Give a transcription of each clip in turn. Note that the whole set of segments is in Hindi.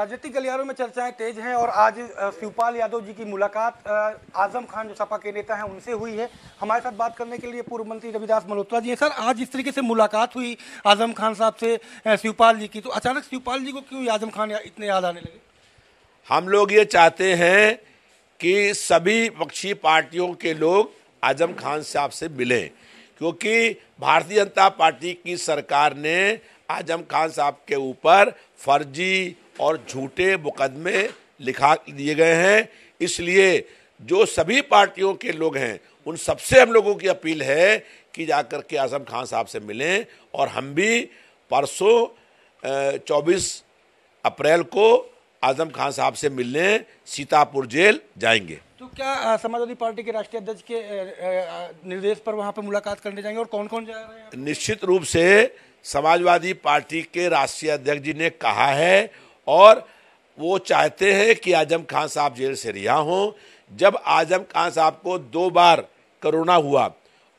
राजनीतिक गलियारों में चर्चाएं तेज हैं और आज शिवपाल यादव जी की मुलाकात आजम खान जो सपा के नेता हैं उनसे हुई है हमारे साथ बात करने के लिए पूर्व मंत्री रविदास मल्होत्रा जी हैं सर आज इस तरीके से मुलाकात हुई आजम खान साहब से शिवपाल जी की तो अचानक शिवपाल जी को क्यों आजम खान इतने याद आने लगे हम लोग ये चाहते हैं कि सभी पक्षी पार्टियों के लोग आजम खान साहब से मिले क्योंकि भारतीय जनता पार्टी की सरकार ने आजम खान साहब के ऊपर फर्जी और झूठे मुकदमे लिखा दिए गए हैं इसलिए जो सभी पार्टियों के लोग हैं उन सबसे हम लोगों की अपील है कि जाकर के आजम खान साहब से मिलें और हम भी परसों चौबीस अप्रैल को आजम खान साहब से मिलने सीतापुर जेल जाएंगे तो क्या समाजवादी पार्टी के राष्ट्रीय अध्यक्ष के निर्देश पर वहाँ पर मुलाकात करने जाएंगे और कौन कौन जा रहे हैं निश्चित रूप से समाजवादी पार्टी के राष्ट्रीय अध्यक्ष जी ने कहा है और वो चाहते हैं कि आजम खान साहब जेल से रिहा हों जब आजम खान साहब को दो बार कोरोना हुआ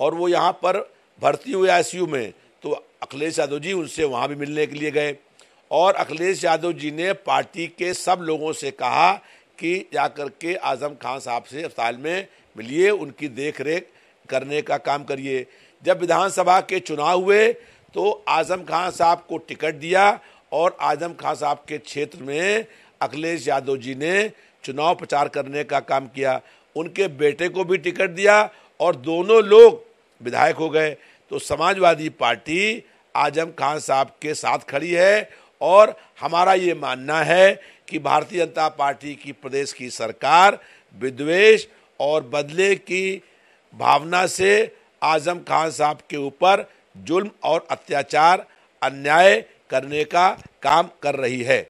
और वो यहाँ पर भर्ती हुए आई में तो अखिलेश यादव जी उनसे वहाँ भी मिलने के लिए गए और अखिलेश यादव जी ने पार्टी के सब लोगों से कहा कि जा कर के आज़म खान साहब से अस्पताल में मिलिए उनकी देख रेख करने का काम करिए जब विधानसभा के चुनाव हुए तो आज़म खान साहब को टिकट दिया और आजम खान साहब के क्षेत्र में अखिलेश यादव जी ने चुनाव प्रचार करने का काम किया उनके बेटे को भी टिकट दिया और दोनों लोग विधायक हो गए तो समाजवादी पार्टी आजम खान साहब के साथ खड़ी है और हमारा ये मानना है कि भारतीय जनता पार्टी की प्रदेश की सरकार विद्वेश और बदले की भावना से आजम खान साहब के ऊपर जुल्म और अत्याचार अन्याय करने का काम कर रही है